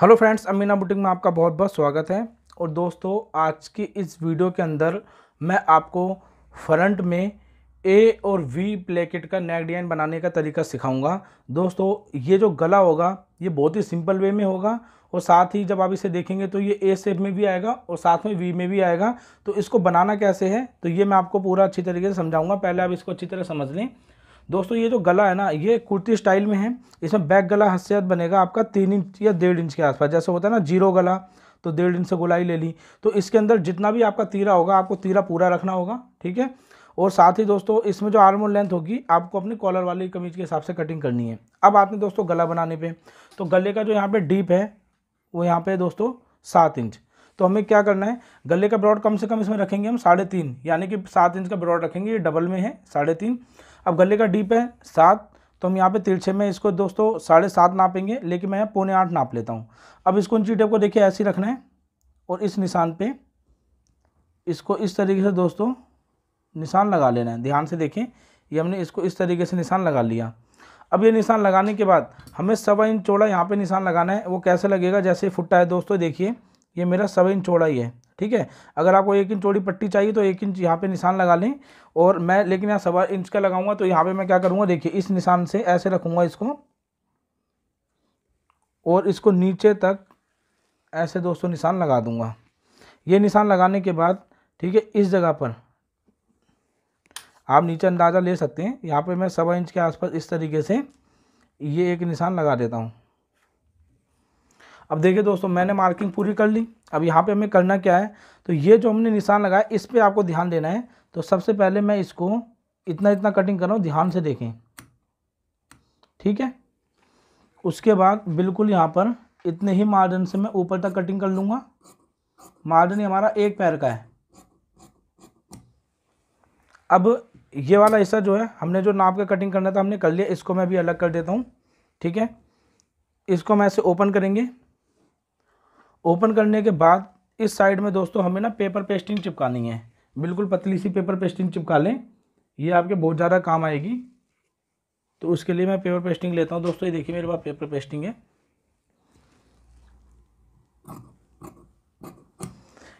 hello friends Amina booting में आपका बहुत बहुत स्वागत है और दोस्तों आज की इस वीडियो के अंदर मैं आपको फ्रंट में ए और वी प्लेकेट का नेक डिजाइन बनाने का तरीका सिखाऊंगा दोस्तों ये जो गला होगा ये बहुत ही सिंपल वे में होगा और साथ ही जब आप इसे देखेंगे तो ये ए शेप में भी आएगा और साथ में वी में भी आएगा तो इसको बनाना कैसे है तो ये मैं आपको पूरा अच्छी तरीके से समझाऊँगा पहले आप इसको अच्छी तरह समझ लें दोस्तों ये जो गला है ना ये कुर्ती स्टाइल में है इसमें बैक गला हस्यात बनेगा आपका तीन इंच या डेढ़ इंच के आसपास जैसे होता है ना जीरो गला तो डेढ़ इंच से गुलाई ले ली तो इसके अंदर जितना भी आपका तीरा होगा आपको तीरा पूरा रखना होगा ठीक है और साथ ही दोस्तों इसमें जो आर्मोल लेंथ होगी आपको अपनी कॉलर वाली कमीज के हिसाब से कटिंग करनी है अब आते हैं दोस्तों गला बनाने पे तो गले का जो यहाँ पे डीप है वो यहाँ पे दोस्तों सात इंच तो हमें क्या करना है गले का ब्रॉड कम से कम इसमें रखेंगे हम साढ़े तीन यानी कि सात इंच का ब्रॉड रखेंगे ये डबल में है साढ़े तीन अब गले का डीप है सात तो हम यहाँ पे तिरछे में इसको दोस्तों साढ़े सात नापेंगे लेकिन मैं पौने आठ नाप लेता हूँ अब इसको इंची टेप को देखिए ऐसे रखना है और इस निशान पे इसको इस तरीके से दोस्तों निशान लगा लेना है ध्यान से देखें ये हमने इसको इस तरीके से निशान लगा लिया अब ये निशान लगाने के बाद हमें सवा इंच चौड़ा यहाँ पर निशान लगाना है वो कैसे लगेगा जैसे फुट्टा है दोस्तों देखिए ये मेरा सवा इंच चौड़ा ही है ठीक है अगर आपको एक इंच चौड़ी पट्टी चाहिए तो एक इंच यहाँ पे निशान लगा लें और मैं लेकिन यहाँ सवा इंच का लगाऊंगा तो यहाँ पे मैं क्या करूँगा देखिए इस निशान से ऐसे रखूँगा इसको और इसको नीचे तक ऐसे दोस्तों निशान लगा दूँगा ये निशान लगाने के बाद ठीक है इस जगह पर आप नीचे अंदाज़ा ले सकते हैं यहाँ पर मैं सवा इंच के आसपास इस तरीके से ये एक निशान लगा देता हूँ अब देखिए दोस्तों मैंने मार्किंग पूरी कर ली अब यहाँ पे हमें करना क्या है तो ये जो हमने निशान लगाया इस पर आपको ध्यान देना है तो सबसे पहले मैं इसको इतना इतना कटिंग कर रहा हूँ ध्यान से देखें ठीक है उसके बाद बिल्कुल यहाँ पर इतने ही मार्जिन से मैं ऊपर तक कटिंग कर लूँगा मार्जिन हमारा एक पैर का है अब ये वाला हिस्सा जो है हमने जो नाप का कटिंग करना था हमने कर लिया इसको मैं भी अलग कर देता हूँ ठीक है इसको मैं ऐसे ओपन करेंगे ओपन करने के बाद इस साइड में दोस्तों हमें ना पेपर पेस्टिंग चिपकानी है बिल्कुल पतली सी पेपर पेस्टिंग चिपका लें ये आपके बहुत ज़्यादा काम आएगी तो उसके लिए मैं पेपर पेस्टिंग लेता हूँ दोस्तों ये देखिए मेरे पास पेपर पेस्टिंग है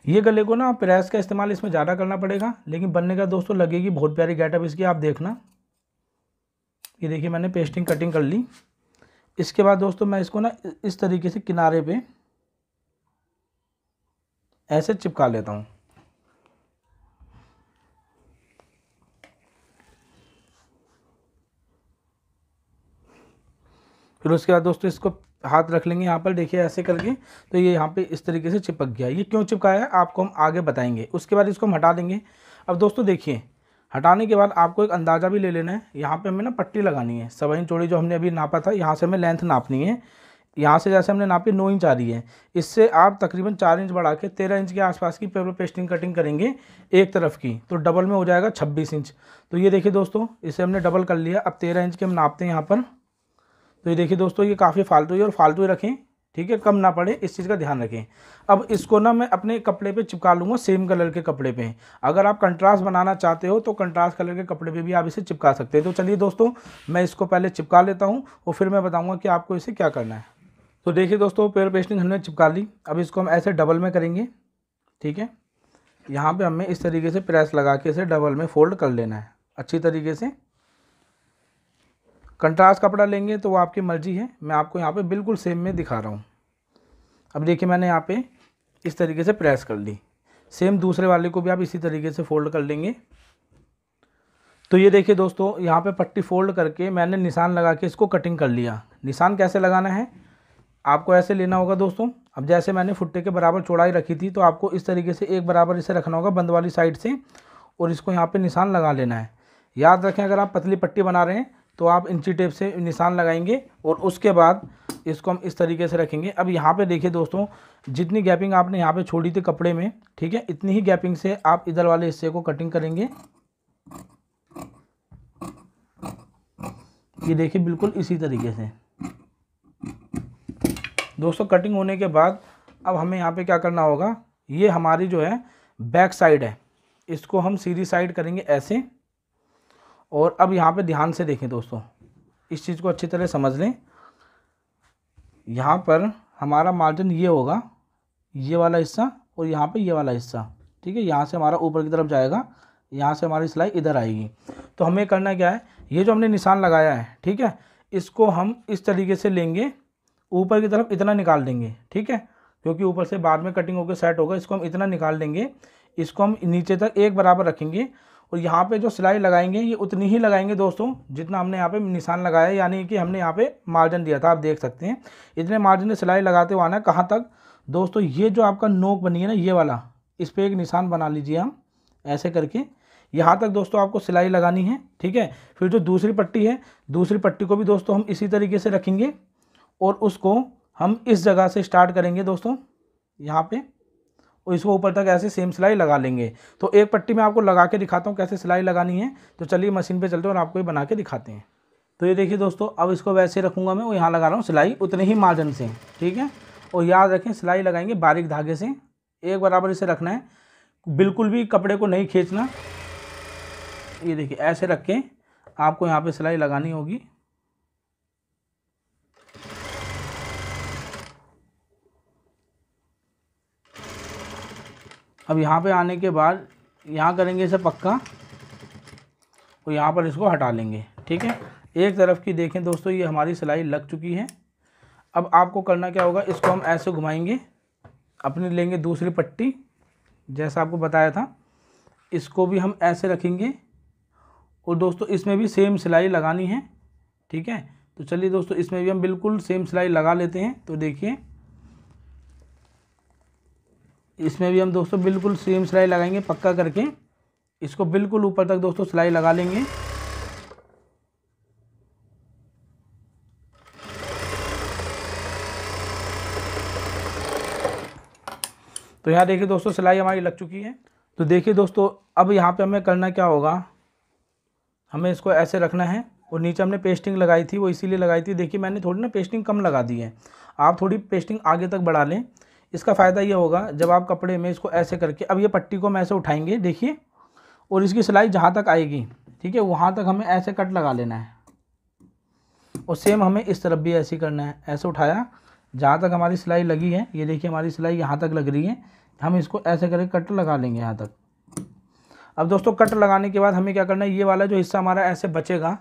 ये गले को ना प्रेस का इस्तेमाल इसमें ज़्यादा करना पड़ेगा लेकिन बनने का दोस्तों लगेगी बहुत प्यारी गेटअप इसकी आप देखना ये देखिए मैंने पेस्टिंग कटिंग कर ली इसके बाद दोस्तों मैं इसको ना इस तरीके से किनारे पे ऐसे चिपका लेता हूँ फिर उसके बाद दोस्तों इसको हाथ रख लेंगे यहाँ पर देखिए ऐसे करके तो ये यहाँ पे इस तरीके से चिपक गया ये क्यों चिपकाया है आपको हम आगे बताएंगे उसके बाद इसको हम हटा देंगे अब दोस्तों देखिए हटाने के बाद आपको एक अंदाज़ा भी ले लेना है यहाँ पे हमें ना पट्टी लगानी है सवाइन चौड़ी जो हमने अभी नापा था यहाँ से हमें लेंथ नापनी है यहाँ से जैसे हमने नापी नौ इंच आ रही है इससे आप तकरीबन चार इंच बढ़ा के तेरह इंच के आसपास की पेपर पेस्टिंग कटिंग करेंगे एक तरफ की तो डबल में हो जाएगा छब्बीस इंच तो ये देखिए दोस्तों इसे हमने डबल कर लिया अब तेरह इंच के हम नापते हैं यहाँ पर तो ये देखिए दोस्तों ये काफ़ी फालतू है और फालतू ही रखें ठीक है कम ना पड़े इस चीज़ का ध्यान रखें अब इसको ना मैं अपने कपड़े पे चिपका लूँगा सेम कलर के कपड़े पे अगर आप कंट्रास्ट बनाना चाहते हो तो कंट्रास्ट कलर के कपड़े पे भी आप इसे चिपका सकते हैं तो चलिए दोस्तों मैं इसको पहले चिपका लेता हूँ और फिर मैं बताऊँगा कि आपको इसे क्या करना है तो देखिए दोस्तों पेयर पेस्टिंग हमने चिपका ली अब इसको हम ऐसे डबल में करेंगे ठीक है यहाँ पे हमें इस तरीके से प्रेस लगा के इसे डबल में फोल्ड कर लेना है अच्छी तरीके से कंट्रास्ट कपड़ा लेंगे तो वो आपकी मर्जी है मैं आपको यहाँ पे बिल्कुल सेम में दिखा रहा हूँ अब देखिए मैंने यहाँ पे इस तरीके से प्रेस कर ली सेम दूसरे वाले को भी आप इसी तरीके से फोल्ड कर लेंगे तो ये देखिए दोस्तों यहाँ पर पट्टी फोल्ड करके मैंने निशान लगा के इसको कटिंग कर लिया निशान कैसे लगाना है आपको ऐसे लेना होगा दोस्तों अब जैसे मैंने फुट्टे के बराबर चौड़ाई रखी थी तो आपको इस तरीके से एक बराबर इसे रखना होगा बंद वाली साइड से और इसको यहाँ पे निशान लगा लेना है याद रखें अगर आप पतली पट्टी बना रहे हैं तो आप इंची टेप से निशान लगाएंगे और उसके बाद इसको हम इस तरीके से रखेंगे अब यहाँ पर देखिए दोस्तों जितनी गैपिंग आपने यहाँ पर छोड़ी थी कपड़े में ठीक है इतनी ही गैपिंग से आप इधर वाले हिस्से को कटिंग करेंगे ये देखिए बिल्कुल इसी तरीके से दोस्तों कटिंग होने के बाद अब हमें यहाँ पे क्या करना होगा ये हमारी जो है बैक साइड है इसको हम सीधी साइड करेंगे ऐसे और अब यहाँ पे ध्यान से देखें दोस्तों इस चीज़ को अच्छी तरह समझ लें यहाँ पर हमारा मार्जिन ये होगा ये वाला हिस्सा और यहाँ पे ये वाला हिस्सा ठीक है यहाँ से हमारा ऊपर की तरफ जाएगा यहाँ से हमारी सिलाई इधर आएगी तो हमें करना क्या है ये जो हमने निशान लगाया है ठीक है इसको हम इस तरीके से लेंगे ऊपर की तरफ इतना निकाल देंगे ठीक है क्योंकि ऊपर से बाद में कटिंग होकर सेट होगा इसको हम इतना निकाल देंगे इसको हम नीचे तक एक बराबर रखेंगे और यहाँ पे जो सिलाई लगाएंगे ये उतनी ही लगाएंगे दोस्तों जितना हमने यहाँ पे निशान लगाया यानी कि हमने यहाँ पे मार्जिन दिया था आप देख सकते हैं इतने मार्जिन से सिलाई लगाते हुए आना है कहाँ तक दोस्तों ये जो आपका नोक बनी है ना ये वाला इस पर एक निशान बना लीजिए हम ऐसे करके यहाँ तक दोस्तों आपको सिलाई लगानी है ठीक है फिर जो दूसरी पट्टी है दूसरी पट्टी को भी दोस्तों हम इसी तरीके से रखेंगे और उसको हम इस जगह से स्टार्ट करेंगे दोस्तों यहाँ पे और इसको ऊपर तक ऐसे सेम सिलाई लगा लेंगे तो एक पट्टी में आपको लगा के दिखाता हूँ कैसे सिलाई लगानी है तो चलिए मशीन पे चलते हैं और आपको ये बना के दिखाते हैं तो ये देखिए दोस्तों अब इसको वैसे रखूँगा मैं और यहाँ लगा रहा हूँ सिलाई उतने ही मार्जन से ठीक है और याद रखें सिलाई लगाएंगे बारीक धागे से एक बराबर इसे रखना है बिल्कुल भी कपड़े को नहीं खींचना ये देखिए ऐसे रख के आपको यहाँ पर सिलाई लगानी होगी अब यहाँ पे आने के बाद यहाँ करेंगे इसे पक्का और तो यहाँ पर इसको हटा लेंगे ठीक है एक तरफ की देखें दोस्तों ये हमारी सिलाई लग चुकी है अब आपको करना क्या होगा इसको हम ऐसे घुमाएंगे अपनी लेंगे दूसरी पट्टी जैसा आपको बताया था इसको भी हम ऐसे रखेंगे और दोस्तों इसमें भी सेम सिलाई लगानी है ठीक है तो चलिए दोस्तों इसमें भी हम बिल्कुल सेम सिलाई लगा लेते हैं तो देखिए इसमें भी हम दोस्तों बिल्कुल सेम सिलाई लगाएंगे पक्का करके इसको बिल्कुल ऊपर तक दोस्तों सिलाई लगा लेंगे तो यहाँ देखिए दोस्तों सिलाई हमारी लग चुकी है तो देखिए दोस्तों अब यहाँ पे हमें करना क्या होगा हमें इसको ऐसे रखना है और नीचे हमने पेस्टिंग लगाई थी वो इसीलिए लगाई थी देखिए मैंने थोड़ी ना पेस्टिंग कम लगा दी है आप थोड़ी पेस्टिंग आगे तक बढ़ा लें इसका फ़ायदा ये होगा जब आप कपड़े में इसको ऐसे करके अब ये पट्टी को हम ऐसे उठाएंगे देखिए और इसकी सिलाई जहाँ तक आएगी ठीक है वहाँ तक हमें ऐसे कट लगा लेना है और सेम हमें इस तरफ भी ऐसे करना है ऐसे उठाया जहाँ तक हमारी सिलाई लगी है ये देखिए हमारी सिलाई यहाँ तक लग रही है हम इसको ऐसे करके कट लगा लेंगे यहाँ तक अब दोस्तों कट लगाने के बाद हमें क्या करना है ये वाला जो हिस्सा हमारा ऐसे बचेगा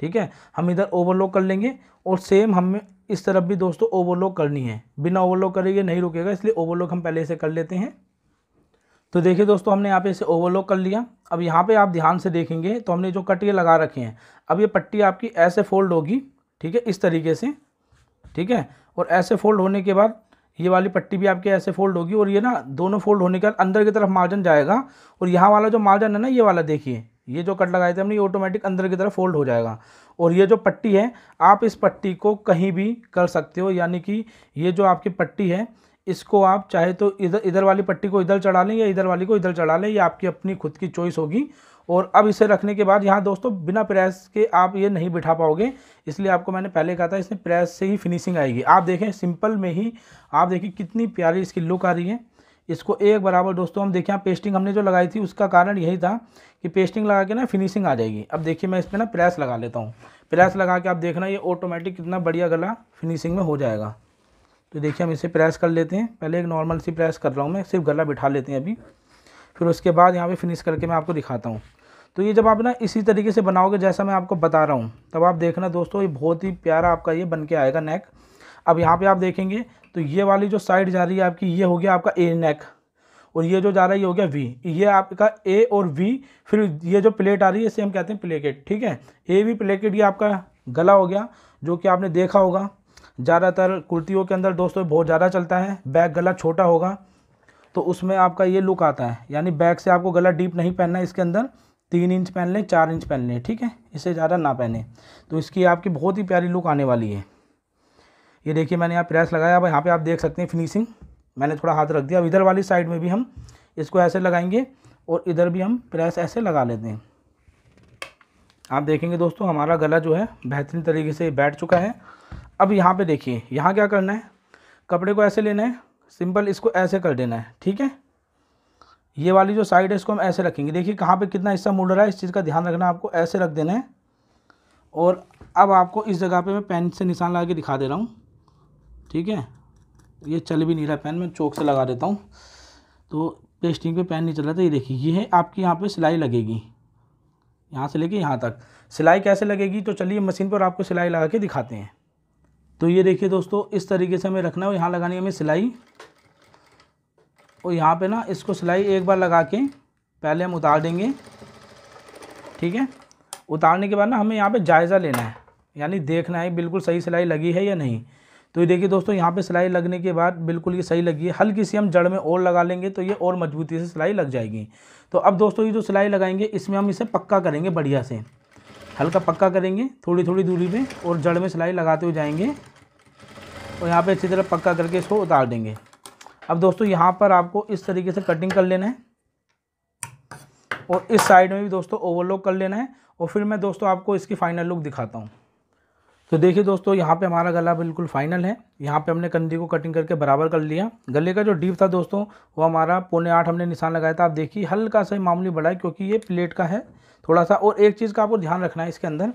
ठीक है हम इधर ओवरलोक कर लेंगे और सेम हमें इस तरफ भी दोस्तों ओवरलोक करनी है बिना ओवरलोक करेंगे नहीं रुकेगा इसलिए ओवरलोक हम पहले इसे कर लेते हैं तो देखिए दोस्तों हमने यहाँ पे इसे ओवरलोक कर लिया अब यहाँ पे आप ध्यान से देखेंगे तो हमने जो कटिए लगा रखे हैं अब ये पट्टी आपकी ऐसे फोल्ड होगी ठीक है इस तरीके से ठीक है और ऐसे फोल्ड होने के बाद ये वाली पट्टी भी आपके ऐसे फोल्ड होगी और ये ना दोनों फोल्ड होने के बाद अंदर की तरफ मार्जन जाएगा और यहाँ वाला जो मार्जन है ना ये वाला देखिए ये जो कट लगाए थे हमने ये ऑटोमेटिक अंदर की तरफ फोल्ड हो जाएगा और ये जो पट्टी है आप इस पट्टी को कहीं भी कर सकते हो यानी कि ये जो आपकी पट्टी है इसको आप चाहे तो इधर इधर वाली पट्टी को इधर चढ़ा लें या इधर वाली को इधर चढ़ा लें ये आपकी अपनी खुद की चॉइस होगी और अब इसे रखने के बाद यहाँ दोस्तों बिना प्रेस के आप ये नहीं बिठा पाओगे इसलिए आपको मैंने पहले कहा था इसमें प्रेस से ही फिनिशिंग आएगी आप देखें सिंपल में ही आप देखिए कितनी प्यारी इसकी लुक आ रही है इसको एक बराबर दोस्तों हम देखें पेस्टिंग हमने जो लगाई थी उसका कारण यही था कि पेस्टिंग लगा के ना फिनिशिंग आ जाएगी अब देखिए मैं इस पर ना प्रेस लगा लेता हूँ प्रेस लगा के आप देखना ये ऑटोमेटिक कितना बढ़िया गला फिनिशिंग में हो जाएगा तो देखिए हम इसे प्रेस कर लेते हैं पहले एक नॉर्मल सी प्रेस कर रहा हूँ मैं सिर्फ गला बिठा लेते हैं अभी फिर उसके बाद यहाँ पे फिनिश करके मैं आपको दिखाता हूँ तो ये जब आप ना इसी तरीके से बनाओगे जैसा मैं आपको बता रहा हूँ तब आप देखना दोस्तों ये बहुत ही प्यारा आपका ये बन के आएगा नेक अब यहाँ पे आप देखेंगे तो ये वाली जो साइड जा रही है आपकी ये हो गया आपका ए नेक और ये जो जा रहा है ये हो गया वी ये आपका ए और वी फिर ये जो प्लेट आ रही है इसे हम कहते हैं प्लेकेट ठीक है ए वी प्लेकेट ये आपका गला हो गया जो कि आपने देखा होगा ज़्यादातर कुर्तियों के अंदर दोस्तों बहुत ज़्यादा चलता है बैक गला छोटा होगा तो उसमें आपका ये लुक आता है यानी बैक से आपको गला डीप नहीं पहनना है इसके अंदर तीन इंच पहन लें चार इंच पहन लें ठीक है इसे ज़्यादा ना पहने तो इसकी आपकी बहुत ही प्यारी लुक आने वाली है ये देखिए मैंने यहाँ प्रेस लगाया अब यहाँ पे आप देख सकते हैं फिनिशिंग मैंने थोड़ा हाथ रख दिया अब इधर वाली साइड में भी हम इसको ऐसे लगाएंगे और इधर भी हम प्रेस ऐसे लगा लेते हैं आप देखेंगे दोस्तों हमारा गला जो है बेहतरीन तरीके से बैठ चुका है अब यहाँ पर देखिए यहाँ क्या करना है कपड़े को ऐसे लेना है सिंपल इसको ऐसे कर देना है ठीक है ये वाली जो साइड है इसको हम ऐसे रखेंगे देखिए कहाँ पे कितना हिस्सा मुड़ रहा है इस चीज़ का ध्यान रखना आपको ऐसे रख देना है और अब आपको इस जगह पे मैं पेन से निशान लगा के दिखा दे रहा हूँ ठीक है ये चल भी नहीं रहा पेन मैं चौक से लगा देता हूँ तो पेस्टिंग पे पेन नहीं चल रहा था ये देखिए ये है आपकी यहाँ पे सिलाई लगेगी यहाँ से लेके यहाँ तक सिलाई कैसे लगेगी तो चलिए मशीन पर आपको सिलाई लगा के दिखाते हैं तो ये देखिए दोस्तों इस तरीके से हमें रखना है यहाँ लगानी है हमें सिलाई और यहाँ पे ना इसको सिलाई एक बार लगा के पहले हम उतार देंगे ठीक है उतारने के बाद ना हमें यहाँ पे जायज़ा लेना है यानी देखना है बिल्कुल सही सिलाई लगी है या नहीं तो ये देखिए दोस्तों यहाँ पे सिलाई लगने के बाद बिल्कुल ये सही लगी है हल्की सी हम जड़ में और लगा लेंगे तो ये और मजबूती से सिलाई लग जाएगी तो अब दोस्तों ये जो सिलाई लगाएंगे इसमें हम इसे पक्का करेंगे बढ़िया से हल्का पक्का करेंगे थोड़ी थोड़ी दूरी में और जड़ में सिलाई लगाते हुए जाएंगे और यहाँ पर अच्छी तरह पक्का करके इसको उतार देंगे अब दोस्तों यहाँ पर आपको इस तरीके से कटिंग कर लेना है और इस साइड में भी दोस्तों ओवरलॉक कर लेना है और फिर मैं दोस्तों आपको इसकी फाइनल लुक दिखाता हूँ तो देखिए दोस्तों यहाँ पे हमारा गला बिल्कुल फाइनल है यहाँ पे हमने कंधे को कटिंग करके बराबर कर लिया गले का जो डीप था दोस्तों वो हमारा पौने आठ हमने निशान लगाया था आप देखिए हल्का सा मामूली बड़ा है क्योंकि ये प्लेट का है थोड़ा सा और एक चीज़ का आपको ध्यान रखना है इसके अंदर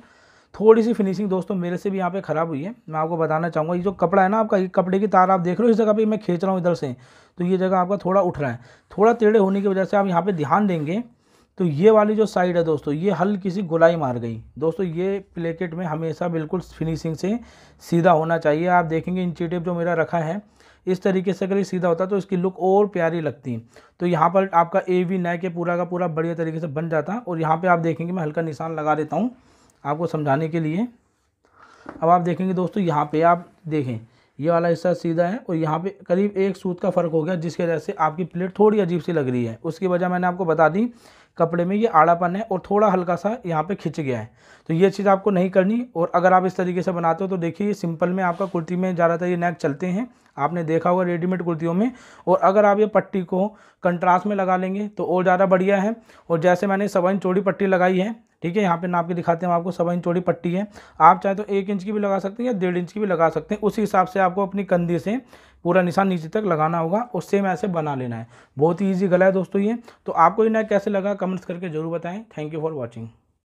थोड़ी सी फिनिशिंग दोस्तों मेरे से भी यहाँ पे ख़राब हुई है मैं आपको बताना चाहूँगा ये जो कपड़ा है ना आपका कपड़े की तार आप देख रहे हो इस जगह पे मैं खींच रहा हूँ इधर से तो ये जगह आपका थोड़ा उठ रहा है थोड़ा टेढ़े होने की वजह से आप यहाँ पे ध्यान देंगे तो ये वाली जो साइड है दोस्तों ये हल्की सी गुलाई मार गई दोस्तों ये प्लेकेट में हमेशा बिल्कुल फिनिशिंग से सीधा होना चाहिए आप देखेंगे इंची टेप जो मेरा रखा है इस तरीके से अगर ये सीधा होता तो इसकी लुक और प्यारी लगती तो यहाँ पर आपका ए वी नए के पूरा का पूरा बढ़िया तरीके से बन जाता और यहाँ पर आप देखेंगे मैं हल्का निशान लगा देता हूँ आपको समझाने के लिए अब आप देखेंगे दोस्तों यहाँ पर आप देखें ये वाला हिस्सा सीधा है और यहाँ पे करीब एक सूत का फ़र्क हो गया जिसकी वजह से आपकी प्लेट थोड़ी अजीब सी लग रही है उसकी वजह मैंने आपको बता दी कपड़े में ये आड़ापन है और थोड़ा हल्का सा यहाँ पे खिंच गया है तो ये चीज़ आपको नहीं करनी और अगर आप इस तरीके से बनाते हो तो देखिए सिंपल में आपका कुर्ती में ज़्यादातर ये नेक चलते हैं आपने देखा होगा रेडीमेड कुर्तियों में और अगर आप ये पट्टी को कंट्रास्ट में लगा लेंगे तो और ज़्यादा बढ़िया है और जैसे मैंने सवा चौड़ी पट्टी लगाई है ठीक है यहाँ पे नाप के दिखाते हैं आपको सवा इंच चौड़ी पट्टी है आप चाहे तो एक इंच की भी लगा सकते हैं या डेढ़ इंच की भी लगा सकते हैं उसी हिसाब से आपको अपनी कंधे से पूरा निशान नीचे तक लगाना होगा और सेम ऐसे बना लेना है बहुत ही ईजी गला है दोस्तों ये तो आपको ये कैसे लगा कमेंट्स करके जरूर बताएं थैंक यू फॉर वॉचिंग